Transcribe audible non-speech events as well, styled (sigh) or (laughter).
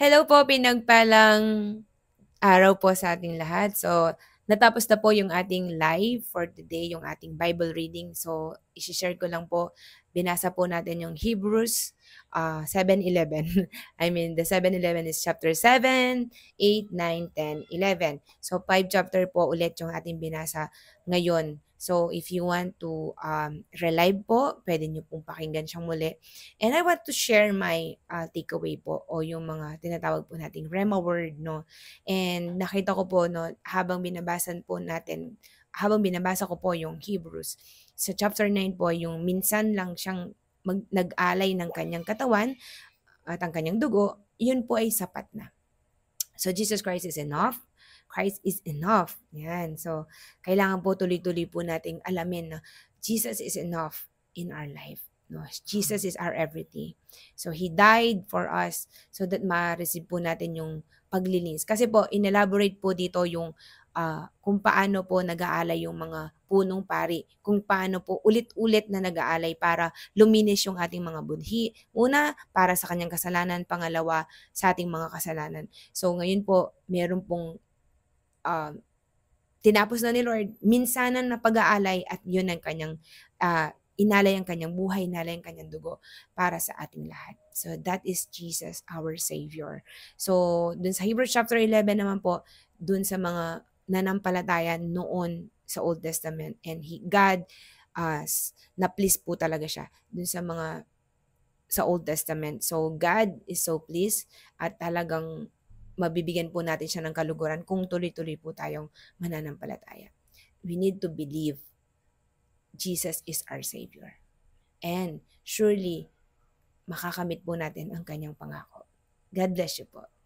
Hello po, pinagpalang araw po sa ating lahat. So, natapos na po yung ating live for today, yung ating Bible reading. So, isi-share ko lang po, binasa po natin yung Hebrews uh, ah, 7.11. (laughs) I mean, the 7.11 is chapter 7, 8, 9, 10, 11. So, 5 chapter po ulit yung ating binasa ngayon. So, if you want to um, relive po, pwede nyo pong pakinggan siyang muli. And I want to share my uh, takeaway po o yung mga tinatawag po nating REMA word, no? And nakita ko po, no, habang binabasan po natin, habang binabasa ko po yung Hebrews, sa chapter 9 po, yung minsan lang siyang mag, nag-alay ng kanyang katawan at ang kanyang dugo, yun po ay sapat na. So, Jesus Christ is enough Christ is enough. Yan. So, kailangan po tuloy-tuloy po nating alamin na Jesus is enough in our life. No, Jesus is our everything. So, He died for us so that ma-receive po natin yung paglilinis. Kasi po, inelaborate po dito yung uh, kung paano po nag-aalay yung mga punong pari, kung paano po ulit-ulit na nag-aalay para luminis yung ating mga budhi. Una, para sa kanyang kasalanan. Pangalawa, sa ating mga kasalanan. So, ngayon po, meron pong uh, tinapos na ni Lord, minsan na pag-aalay at yun ang kanyang, uh, inalay ang kanyang buhay, inalay ang kanyang dugo para sa ating lahat. So that is Jesus, our Savior. So dun sa Hebrews chapter 11 naman po, dun sa mga nanampalataya noon sa Old Testament and he, God uh, ah, na please po talaga siya dun sa mga sa Old Testament. So God is so pleased at talagang mabibigyan po natin siya ng kaluguran kung tuloy-tuloy po tayong mananampalataya. We need to believe Jesus is our Savior. And surely, makakamit po natin ang kanyang pangako. God bless you po.